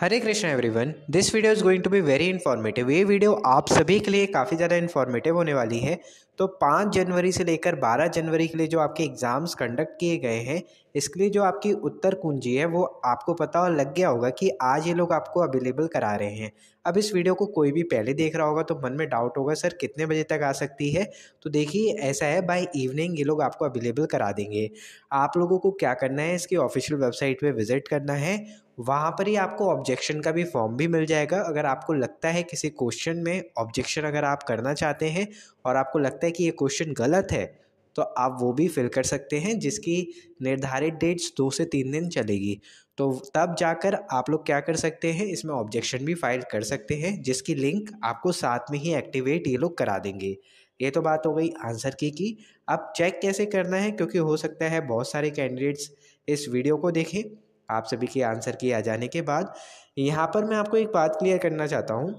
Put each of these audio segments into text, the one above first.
Hare Krishna everyone this video is going to be very informative ये वीडियो आप सभी के लिए काफ़ी ज़्यादा इन्फॉर्मेटिव होने वाली है तो पाँच जनवरी से लेकर बारह जनवरी के लिए जो आपके एग्ज़ाम्स कंडक्ट किए गए हैं इसके लिए जो आपकी उत्तर कुंजी है वो आपको पता और लग गया होगा कि आज ये लोग आपको अवेलेबल करा रहे हैं अब इस वीडियो को कोई भी पहले देख रहा होगा तो मन में डाउट होगा सर कितने बजे तक आ सकती है तो देखिए ऐसा है बाय इवनिंग ये लोग आपको अवेलेबल करा देंगे आप लोगों को क्या करना है इसकी ऑफिशियल वेबसाइट पे विज़िट करना है वहाँ पर ही आपको ऑब्जेक्शन का भी फॉर्म भी मिल जाएगा अगर आपको लगता है किसी क्वेश्चन में ऑब्जेक्शन अगर आप करना चाहते हैं और आपको लगता है कि ये क्वेश्चन गलत है तो आप वो भी फिल कर सकते हैं जिसकी निर्धारित डेट्स दो से तीन दिन चलेगी तो तब जाकर आप लोग क्या कर सकते हैं इसमें ऑब्जेक्शन भी फाइल कर सकते हैं जिसकी लिंक आपको साथ में ही एक्टिवेट ये लोग करा देंगे ये तो बात हो गई आंसर की कि अब चेक कैसे करना है क्योंकि हो सकता है बहुत सारे कैंडिडेट्स इस वीडियो को देखें आप सभी के आंसर की आ जाने के बाद यहाँ पर मैं आपको एक बात क्लियर करना चाहता हूँ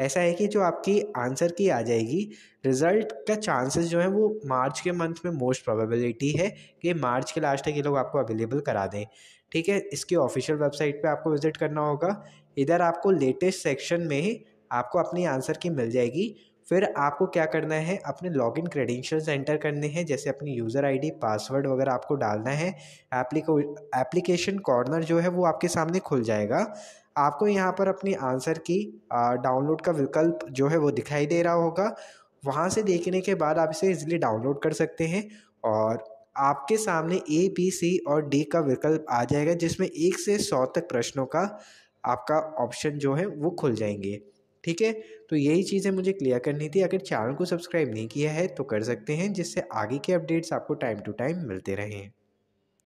ऐसा है कि जो आपकी आंसर की आ जाएगी रिज़ल्ट का चांसेस जो है वो मार्च के मंथ में मोस्ट प्रोबेबिलिटी है कि मार्च के लास्ट तक ये लोग आपको अवेलेबल करा दें ठीक है इसकी ऑफिशियल वेबसाइट पे आपको विज़िट करना होगा इधर आपको लेटेस्ट सेक्शन में ही आपको अपनी आंसर की मिल जाएगी फिर आपको क्या करना है अपने लॉगिन क्रेडेंशियल्स एंटर करने हैं जैसे अपनी यूज़र आईडी पासवर्ड वगैरह आपको डालना है एप्लीको एप्लीकेशन कॉर्नर जो है वो आपके सामने खुल जाएगा आपको यहाँ पर अपनी आंसर की डाउनलोड का विकल्प जो है वो दिखाई दे रहा होगा वहाँ से देखने के बाद आप इसे इजीली डाउनलोड कर सकते हैं और आपके सामने ए बी सी और डी का विकल्प आ जाएगा जिसमें एक से सौ तक प्रश्नों का आपका ऑप्शन जो है वो खुल जाएंगे ठीक है तो यही चीज़ें मुझे क्लियर करनी थी अगर चैनल को सब्सक्राइब नहीं किया है तो कर सकते हैं जिससे आगे के अपडेट्स आपको टाइम टू टाइम मिलते रहें